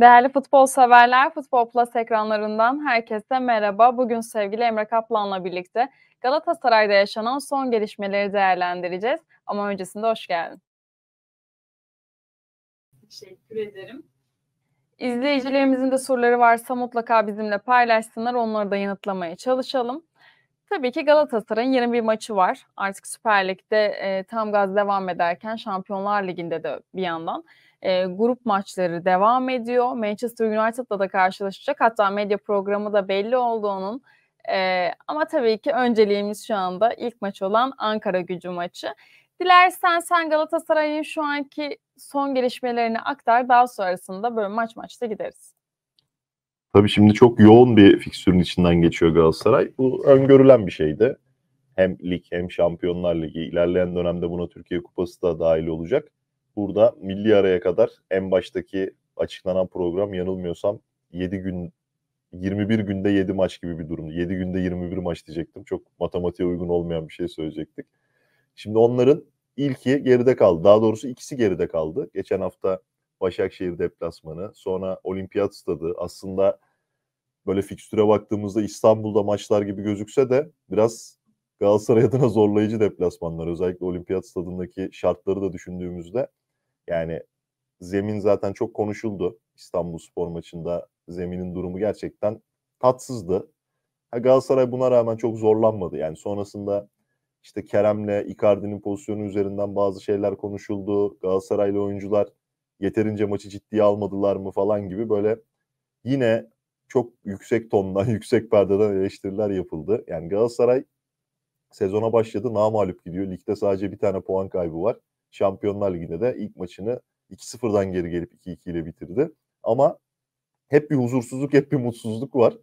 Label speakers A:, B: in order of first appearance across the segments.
A: Değerli futbol severler, Futbol Plus ekranlarından herkese merhaba. Bugün sevgili Emre Kaplan'la birlikte Galatasaray'da yaşanan son gelişmeleri değerlendireceğiz. Ama öncesinde hoş geldin. Teşekkür ederim. İzleyicilerimizin de soruları varsa mutlaka bizimle paylaşsınlar. Onları da yanıtlamaya çalışalım. Tabii ki Galatasaray'ın yeni bir maçı var. Artık Süper Lig'de e, tam gaz devam ederken Şampiyonlar Ligi'nde de bir yandan e, grup maçları devam ediyor. Manchester United'la da karşılaşacak. Hatta medya programı da belli oldu onun. E, ama tabii ki önceliğimiz şu anda ilk maç olan Ankara gücü maçı. Dilersen sen Galatasaray'ın şu anki son gelişmelerini aktar. Daha sonrasında böyle maç maçta gideriz.
B: Tabii şimdi çok yoğun bir fikstürün içinden geçiyor Galatasaray. Bu öngörülen bir şeydi. Hem lig hem Şampiyonlar Ligi. ilerleyen dönemde buna Türkiye Kupası da dahil olacak. Burada milli araya kadar en baştaki açıklanan program yanılmıyorsam 7 gün 21 günde 7 maç gibi bir durumdu. 7 günde 21 maç diyecektim. Çok matematiğe uygun olmayan bir şey söyleyecektik. Şimdi onların ilki geride kaldı. Daha doğrusu ikisi geride kaldı. Geçen hafta Başakşehir deplasmanı, sonra Olimpiyat Stadı aslında böyle fikstüre baktığımızda İstanbul'da maçlar gibi gözükse de biraz Galatasaray adına zorlayıcı deplasmanlar. Özellikle olimpiyat stadındaki şartları da düşündüğümüzde yani zemin zaten çok konuşuldu. İstanbul spor maçında zeminin durumu gerçekten tatsızdı. Ha, Galatasaray buna rağmen çok zorlanmadı. Yani sonrasında işte Kerem'le Icardi'nin pozisyonu üzerinden bazı şeyler konuşuldu. Galatasaraylı oyuncular yeterince maçı ciddiye almadılar mı falan gibi böyle yine çok yüksek tondan, yüksek perdeden eleştiriler yapıldı. Yani Galatasaray sezona başladı, namağlup gidiyor. Ligde sadece bir tane puan kaybı var. Şampiyonlar Ligi'nde de ilk maçını 2-0'dan geri gelip 2-2 ile bitirdi. Ama hep bir huzursuzluk, hep bir mutsuzluk var.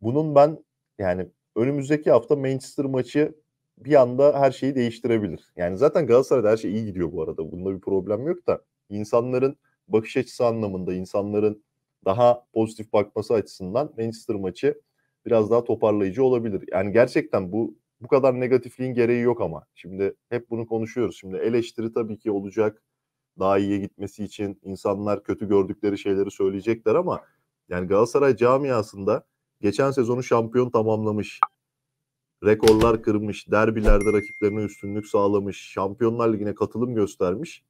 B: Bunun ben yani önümüzdeki hafta Manchester maçı bir anda her şeyi değiştirebilir. Yani zaten Galatasaray'da her şey iyi gidiyor bu arada. Bunda bir problem yok da insanların bakış açısı anlamında, insanların daha pozitif bakması açısından Manchester maçı biraz daha toparlayıcı olabilir. Yani gerçekten bu bu kadar negatifliğin gereği yok ama. Şimdi hep bunu konuşuyoruz. Şimdi eleştiri tabii ki olacak. Daha iyiye gitmesi için insanlar kötü gördükleri şeyleri söyleyecekler ama yani Galatasaray camiasında geçen sezonu şampiyon tamamlamış. Rekorlar kırmış, derbilerde rakiplerine üstünlük sağlamış, Şampiyonlar Ligi'ne katılım göstermiş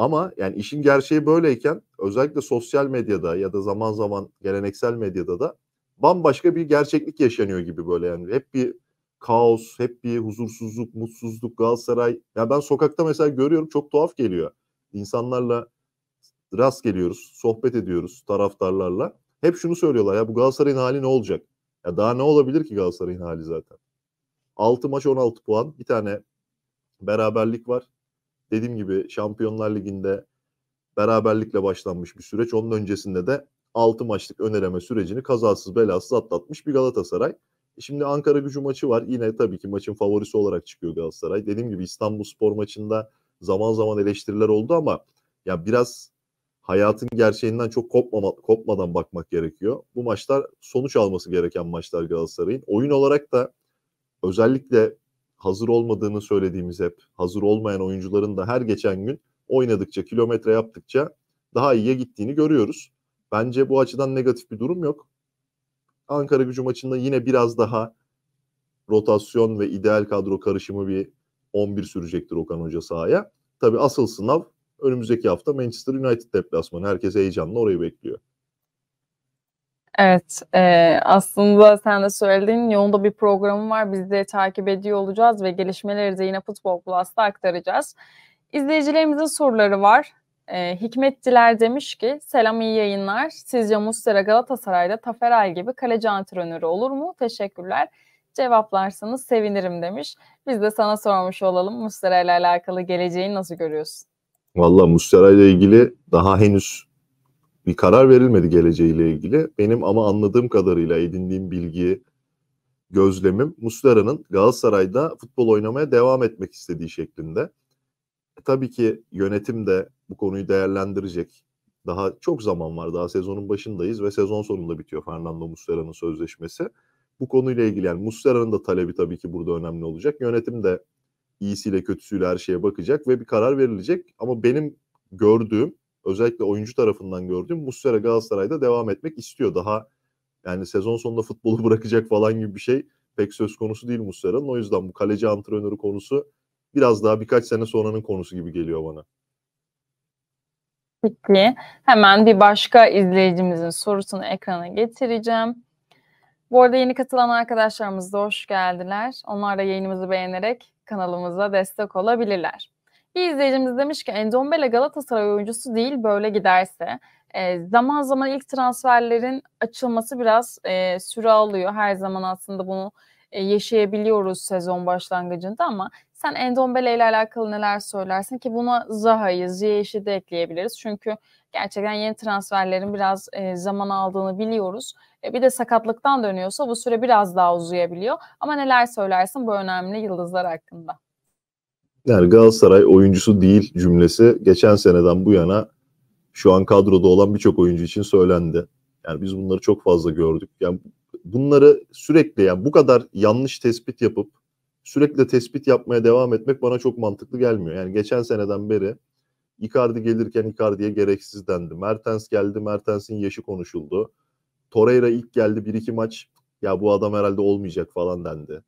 B: ama yani işin gerçeği böyleyken özellikle sosyal medyada ya da zaman zaman geleneksel medyada da bambaşka bir gerçeklik yaşanıyor gibi böyle yani. Hep bir kaos, hep bir huzursuzluk, mutsuzluk, Galatasaray. Ya yani ben sokakta mesela görüyorum çok tuhaf geliyor. İnsanlarla rast geliyoruz, sohbet ediyoruz taraftarlarla. Hep şunu söylüyorlar ya bu Galatasaray'ın hali ne olacak? Ya daha ne olabilir ki Galatasaray'ın hali zaten? 6 maç 16 puan, bir tane beraberlik var dediğim gibi Şampiyonlar Ligi'nde beraberlikle başlanmış bir süreç. Onun öncesinde de 6 maçlık önereme sürecini kazasız belasız atlatmış bir Galatasaray. E şimdi Ankara gücü maçı var. Yine tabii ki maçın favorisi olarak çıkıyor Galatasaray. Dediğim gibi İstanbul Spor maçında zaman zaman eleştiriler oldu ama ya biraz hayatın gerçeğinden çok kopmama, kopmadan bakmak gerekiyor. Bu maçlar sonuç alması gereken maçlar Galatasaray'ın. Oyun olarak da özellikle hazır olmadığını söylediğimiz hep hazır olmayan oyuncuların da her geçen gün oynadıkça, kilometre yaptıkça daha iyiye gittiğini görüyoruz. Bence bu açıdan negatif bir durum yok. Ankara gücü maçında yine biraz daha rotasyon ve ideal kadro karışımı bir 11 sürecektir Okan Hoca sahaya. Tabi asıl sınav önümüzdeki hafta Manchester United deplasmanı. Herkes heyecanla orayı bekliyor.
A: Evet, e, aslında sen de söyledin yoğunda bir programım var. Biz de takip ediyor olacağız ve gelişmeleri de yine Futbol Plus'ta aktaracağız. İzleyicilerimizin soruları var. E, Hikmet Diler demiş ki, selam iyi yayınlar. Sizce Mustera Galatasaray'da Taferel gibi kaleci antrenörü olur mu? Teşekkürler. Cevaplarsanız sevinirim demiş. Biz de sana sormuş olalım. Mustera ile alakalı geleceğini nasıl görüyorsun?
B: Valla Mustera ile ilgili daha henüz bir karar verilmedi geleceğiyle ilgili. Benim ama anladığım kadarıyla edindiğim bilgi, gözlemim Muslera'nın Galatasaray'da futbol oynamaya devam etmek istediği şeklinde. E, tabii ki yönetim de bu konuyu değerlendirecek. Daha çok zaman var. Daha sezonun başındayız ve sezon sonunda bitiyor Fernando Muslera'nın sözleşmesi. Bu konuyla ilgili yani Muslera'nın da talebi tabii ki burada önemli olacak. Yönetim de iyisiyle kötüsüyle her şeye bakacak ve bir karar verilecek. Ama benim gördüğüm özellikle oyuncu tarafından gördüğüm Muslera Galatasaray'da devam etmek istiyor. Daha yani sezon sonunda futbolu bırakacak falan gibi bir şey pek söz konusu değil Muslera'nın. O yüzden bu kaleci antrenörü konusu biraz daha birkaç sene sonranın konusu gibi geliyor bana.
A: Peki hemen bir başka izleyicimizin sorusunu ekrana getireceğim. Bu arada yeni katılan arkadaşlarımız da hoş geldiler. Onlar da yayınımızı beğenerek kanalımıza destek olabilirler. Bir izleyicimiz demiş ki Endombele Galatasaray oyuncusu değil böyle giderse. E, zaman zaman ilk transferlerin açılması biraz e, süre alıyor. Her zaman aslında bunu e, yaşayabiliyoruz sezon başlangıcında ama sen Endombele ile alakalı neler söylersin ki buna Zaha'yı, Ziyech'i de ekleyebiliriz. Çünkü gerçekten yeni transferlerin biraz e, zaman aldığını biliyoruz. E, bir de sakatlıktan dönüyorsa bu süre biraz daha uzayabiliyor. Ama neler söylersin bu önemli yıldızlar hakkında?
B: yani Galatasaray oyuncusu değil cümlesi geçen seneden bu yana şu an kadroda olan birçok oyuncu için söylendi. Yani biz bunları çok fazla gördük. Yani bunları sürekli yani bu kadar yanlış tespit yapıp sürekli tespit yapmaya devam etmek bana çok mantıklı gelmiyor. Yani geçen seneden beri Icardi gelirken Icardi'ye gereksiz dendi. Mertens geldi, Mertens'in yaşı konuşuldu. Torreira ilk geldi bir iki maç ya bu adam herhalde olmayacak falan dendi.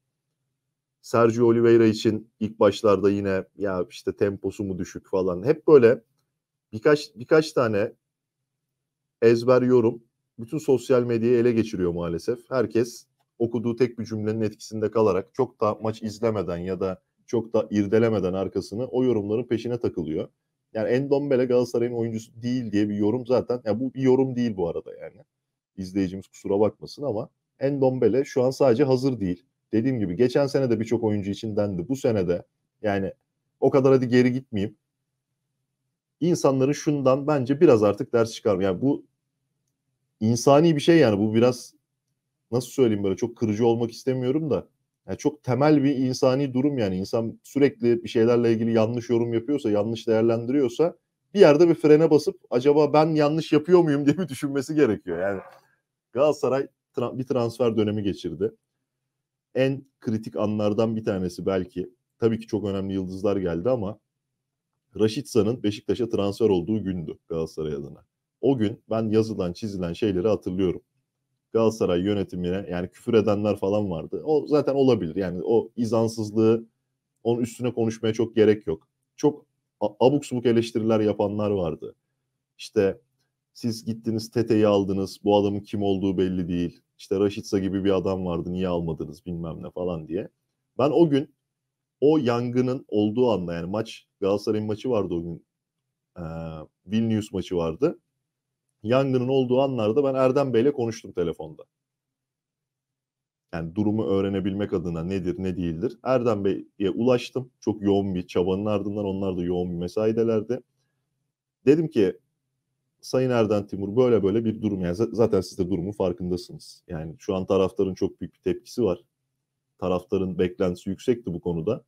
B: Sergio Oliveira için ilk başlarda yine ya işte temposu mu düşük falan hep böyle birkaç birkaç tane ezber yorum bütün sosyal medyayı ele geçiriyor maalesef. Herkes okuduğu tek bir cümlenin etkisinde kalarak çok da maç izlemeden ya da çok da irdelemeden arkasını o yorumların peşine takılıyor. Yani Endombele Galatasaray'ın oyuncusu değil diye bir yorum zaten. Ya bu bir yorum değil bu arada yani. İzleyicimiz kusura bakmasın ama Endombele şu an sadece hazır değil dediğim gibi geçen sene de birçok oyuncu için dendi. Bu sene de yani o kadar hadi geri gitmeyeyim. İnsanların şundan bence biraz artık ders çıkar. Yani bu insani bir şey yani bu biraz nasıl söyleyeyim böyle çok kırıcı olmak istemiyorum da yani çok temel bir insani durum yani insan sürekli bir şeylerle ilgili yanlış yorum yapıyorsa, yanlış değerlendiriyorsa bir yerde bir frene basıp acaba ben yanlış yapıyor muyum diye bir düşünmesi gerekiyor. Yani Galatasaray bir transfer dönemi geçirdi en kritik anlardan bir tanesi belki. Tabii ki çok önemli yıldızlar geldi ama Raşitsa'nın Beşiktaş'a transfer olduğu gündü Galatasaray adına. O gün ben yazılan çizilen şeyleri hatırlıyorum. Galatasaray yönetimine yani küfür edenler falan vardı. O zaten olabilir. Yani o izansızlığı onun üstüne konuşmaya çok gerek yok. Çok abuk subuk eleştiriler yapanlar vardı. İşte siz gittiniz Tete'yi aldınız. Bu adamın kim olduğu belli değil. İşte Raşitsa gibi bir adam vardı niye almadınız bilmem ne falan diye. Ben o gün o yangının olduğu anda yani maç Galatasaray'ın maçı vardı o gün. E, Vilnius maçı vardı. Yangının olduğu anlarda ben Erdem Bey'le konuştum telefonda. Yani durumu öğrenebilmek adına nedir ne değildir. Erdem Bey'e ulaştım. Çok yoğun bir çabanın ardından onlar da yoğun bir mesaidelerdi. Dedim ki Sayın Erden Timur böyle böyle bir durum yani zaten siz de durumun farkındasınız. Yani şu an taraftarın çok büyük bir tepkisi var. Taraftarın beklentisi yüksekti bu konuda.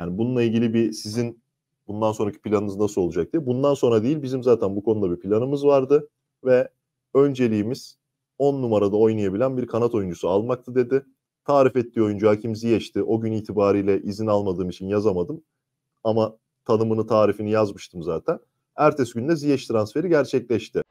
B: Yani bununla ilgili bir sizin bundan sonraki planınız nasıl olacak diye. Bundan sonra değil bizim zaten bu konuda bir planımız vardı ve önceliğimiz 10 numarada oynayabilen bir kanat oyuncusu almaktı dedi. Tarif ettiği oyuncu Hakim Ziyech'ti. O gün itibariyle izin almadığım için yazamadım. Ama tanımını tarifini yazmıştım zaten. Ertesi günde Ziyech transferi gerçekleşti.